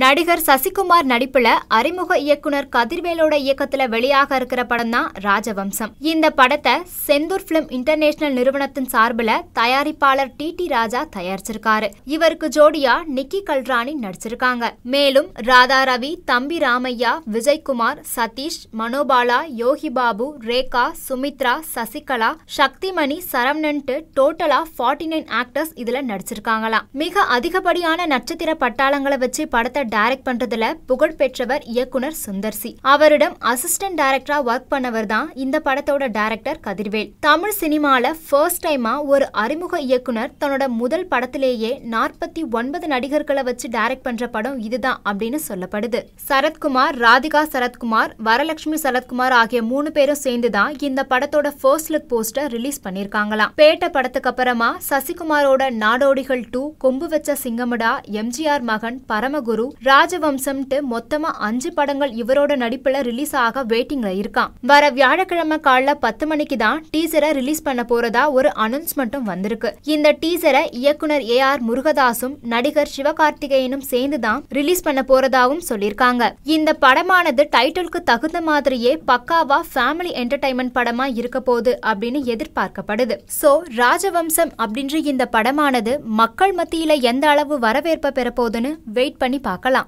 நடிகர் சசிகுமார் நடிப்புல அறிமுக இயக்குனர் கதிர்வேலோட இயக்கத்துல வெளியாக இருக்கிற படம் தான் ராஜவம்சம் இந்த படத்தை செந்தூர் பிலிம் இன்டர்நேஷனல் நிறுவனத்தின் சார்பில் தயாரிப்பாளர் டி டி ராஜா தயாரிச்சிருக்காரு இவருக்கு ஜோடியா நிக்கி கல்ராணி நடிச்சிருக்காங்க மேலும் ராதா ரவி தம்பி ராமையா விஜய்குமார் சதீஷ் மனோபாலா யோகி பாபு ரேகா சுமித்ரா சசிகலா சக்திமணி சரவணன்ட்டு டோட்டலா ஃபார்ட்டி நைன் ஆக்டர்ஸ் இதுல நடிச்சிருக்காங்களாம் மிக அதிகப்படியான நட்சத்திர பட்டாளங்களை வச்சு படத்தை படத்தை டைரக்ட் பண்றதுல புகழ் பெற்றவர் இயக்குனர் சுந்தர்சி அவரிடம் அசிஸ்டன்ட் டைரக்டரா ஒர்க் பண்ணவர் தான் இந்த படத்தோட டைரக்டர் கதிர்வேல் தமிழ் சினிமால ஃபர்ஸ்ட் டைமா ஒரு அறிமுக இயக்குனர் தன்னோட முதல் படத்திலேயே நாற்பத்தி ஒன்பது நடிகர்களை வச்சு டைரக்ட் பண்ற படம் இதுதான் அப்படின்னு சொல்லப்படுது சரத்குமார் ராதிகா சரத்குமார் வரலட்சுமி சரத்குமார் ஆகிய மூணு பேரும் சேர்ந்து தான் இந்த படத்தோட ஃபர்ஸ்ட் லுக் போஸ்டர் ரிலீஸ் பண்ணிருக்காங்களாம் பேட்ட படத்துக்கு அப்புறமா சசிகுமாரோட நாடோடிகள் டூ கொம்பு வச்ச சிங்கமடா எம்ஜிஆர் மகன் பரமகுரு ராஜவம்சம்ட்டு மொத்தமா அஞ்சு படங்கள் இவரோட நடிப்புல ரிலீஸ் ஆக வெயிட்டிங்ல இருக்கான் வர வியாழக்கிழமை காலைல பத்து மணிக்கு தான் டீசரை ரிலீஸ் பண்ண போறதா ஒரு அனௌன்ஸ்மெண்ட்டும் வந்திருக்கு இந்த டீசரை இயக்குனர் ஏ ஆர் முருகதாசும் நடிகர் சிவகார்த்திகேயனும் சேர்ந்து தான் ரிலீஸ் பண்ண போறதாவும் சொல்லியிருக்காங்க இந்த படமானது டைட்டிலுக்கு தகுந்த மாதிரியே பக்காவா ஃபேமிலி என்டர்டைன்மெண்ட் படமா இருக்க போகுது அப்படின்னு எதிர்பார்க்கப்படுது சோ ராஜவம்சம் அப்படின்ற இந்த படமானது மக்கள் மத்தியில எந்த அளவு வரவேற்பை பெறப்போகுதுன்னு வெயிட் பண்ணி பார்க்க các lặng